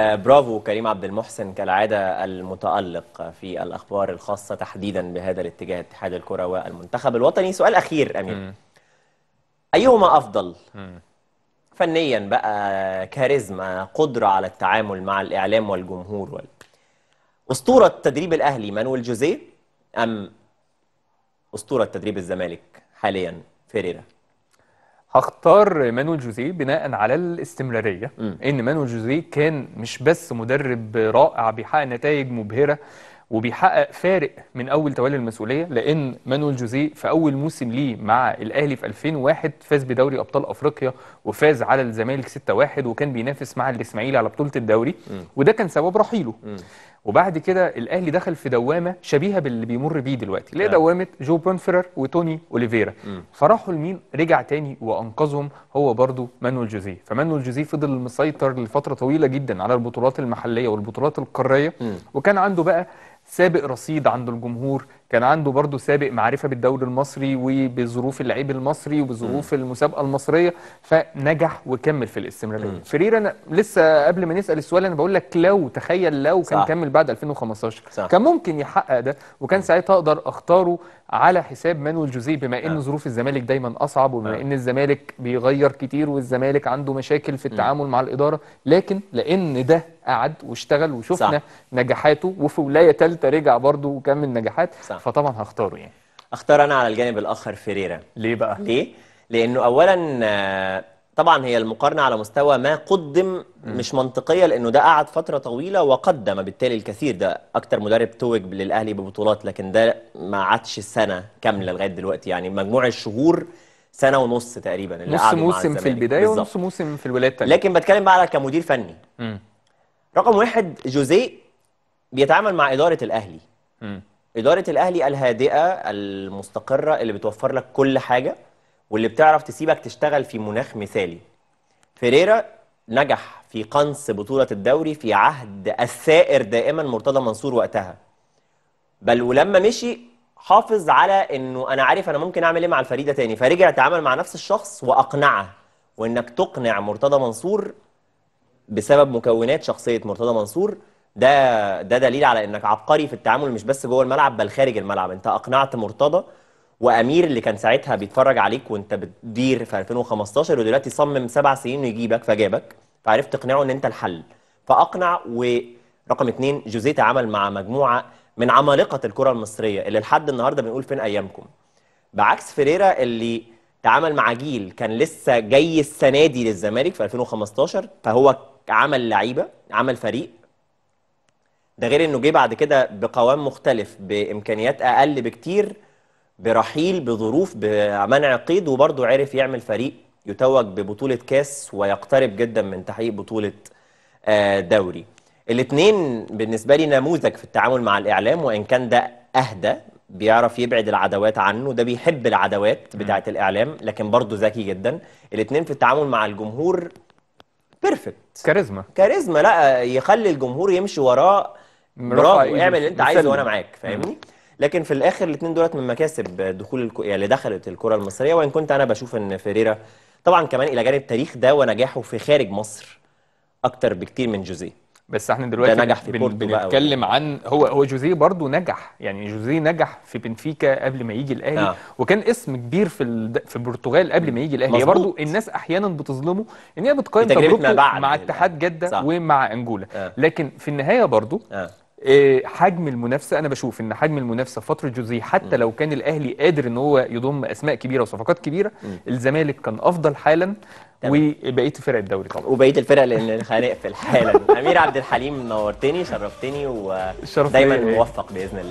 آه، برافو كريم عبد المحسن كالعادة المتألق في الأخبار الخاصة تحديدا بهذا الاتجاه اتحاد الكرة والمنتخب الوطني سؤال أخير أمين أيهما أفضل فنيا بقى كاريزما قدرة على التعامل مع الإعلام والجمهور وال... أسطورة تدريب الأهلي مانويل جوزيه أم أسطورة تدريب الزمالك حاليا فيريرا هختار مانويل جوزيه بناء على الاستمراريه م. ان مانويل جوزيه كان مش بس مدرب رائع بيحقق نتائج مبهره وبيحقق فارق من اول تولي المسؤوليه لان مانويل جوزيه في اول موسم ليه مع الاهلي في 2001 فاز بدوري ابطال افريقيا وفاز على الزمالك 6-1 وكان بينافس مع الاسماعيلي على بطوله الدوري وده كان سبب رحيله وبعد كده الاهلي دخل في دوامه شبيهه باللي بيمر بيه دلوقتي اللي هي آه. دوامه جو بونفرر وتوني اوليفيرا فراحوا لمين رجع تاني وانقذهم هو برضو مانويل جوزيه فمانويل جوزيه فضل مسيطر لفتره طويله جدا على البطولات المحليه والبطولات القاريه وكان عنده بقى سابق رصيد عند الجمهور كان عنده برضه سابق معرفه بالدوري المصري وبظروف اللعيب المصري وبظروف م. المسابقه المصريه فنجح وكمل في الاستمراريه فرير انا لسه قبل ما نسال السؤال انا بقول لك لو تخيل لو كان صح. كمل بعد 2015 صح. كان ممكن يحقق ده وكان ساعتها اقدر اختاره على حساب مانويل جوزيه بما ان آه. ظروف الزمالك دايما اصعب وبما آه. ان الزمالك بيغير كتير والزمالك عنده مشاكل في التعامل م. مع الاداره لكن لان ده قعد واشتغل وشفنا صح. نجاحاته وفي ولايه ثالثه رجع برضه وكمل نجاحات صح. فطبعا هختاره يعني اختار انا على الجانب الاخر فيريرا ليه بقى ليه لانه اولا آه، طبعا هي المقارنه على مستوى ما قدم مش منطقيه لانه ده قعد فتره طويله وقدم بالتالي الكثير ده اكتر مدرب توج للاهلي ببطولات لكن ده ما عادش سنه كامله لغايه دلوقتي يعني مجموع الشهور سنه ونص تقريبا اللي نص موسم في البدايه ونص موسم في الولايه الثانيه لكن بتكلم بقى على كمدير فني م. رقم واحد جوزيه بيتعامل مع اداره الاهلي م. اداره الاهلي الهادئه المستقره اللي بتوفر لك كل حاجه واللي بتعرف تسيبك تشتغل في مناخ مثالي فيريرا نجح في قنص بطوله الدوري في عهد الثائر دائما مرتضى منصور وقتها بل ولما مشي حافظ على انه انا عارف انا ممكن اعمل ايه مع الفريده تاني فرجع تعامل مع نفس الشخص واقنعه وانك تقنع مرتضى منصور بسبب مكونات شخصيه مرتضى منصور ده ده دليل على انك عبقري في التعامل مش بس جوه الملعب بل خارج الملعب انت اقنعت مرتضى وامير اللي كان ساعتها بيتفرج عليك وانت بتدير في 2015 ودلوقتي صمم سبع سنين يجيبك فجابك فعرفت تقنعه ان انت الحل فاقنع ورقم اثنين جوزيه عمل مع مجموعه من عمالقه الكره المصريه اللي لحد النهارده بنقول فين ايامكم بعكس فيريرا اللي تعامل مع جيل كان لسه جاي السنه دي للزمالك في 2015 فهو عمل لعيبه عمل فريق ده غير انه جه بعد كده بقوام مختلف بامكانيات اقل بكتير برحيل بظروف بمنع قيد وبرضه عرف يعمل فريق يتوج ببطوله كاس ويقترب جدا من تحقيق بطوله آه، دوري الاثنين بالنسبه لي نموذج في التعامل مع الاعلام وان كان ده اهدى بيعرف يبعد العدوات عنه ده بيحب العدوات بتاعه الاعلام لكن برضه ذكي جدا الاثنين في التعامل مع الجمهور بيرفكت كاريزما كاريزما لا يخلي الجمهور يمشي وراه برافو اعمل اللي انت عايزه وانا معاك فاهمني لكن في الاخر الاثنين دولت من مكاسب دخول الكو... يعني دخلت الكره المصريه وان كنت انا بشوف ان فيريرا طبعا كمان الى جانب تاريخ ده ونجاحه في خارج مصر اكتر بكتير من جوزيه بس احنا دلوقتي نجح في بن... بنتكلم عن هو هو جوزيه برضه نجح يعني جوزيه نجح في بنفيكا قبل ما يجي الاهلي آه. وكان اسم كبير في ال... في البرتغال قبل ما يجي الاهلي برضه الناس احيانا بتظلمه ان هي بتقارن تجربته مع يعني. اتحاد جده صح. ومع انجولا آه. لكن في النهايه برضه آه. آه، حجم المنافسه انا بشوف ان حجم المنافسه في فتره جوزيه حتى لو كان الاهلي قادر ان هو يضم اسماء كبيره وصفقات كبيره الزمالك كان افضل حالا وبقيه فرق الدوري طبعا وبقيه الفرق لان هنقفل حالا امير عبد الحليم نورتني شرفتني ودايما موفق باذن الله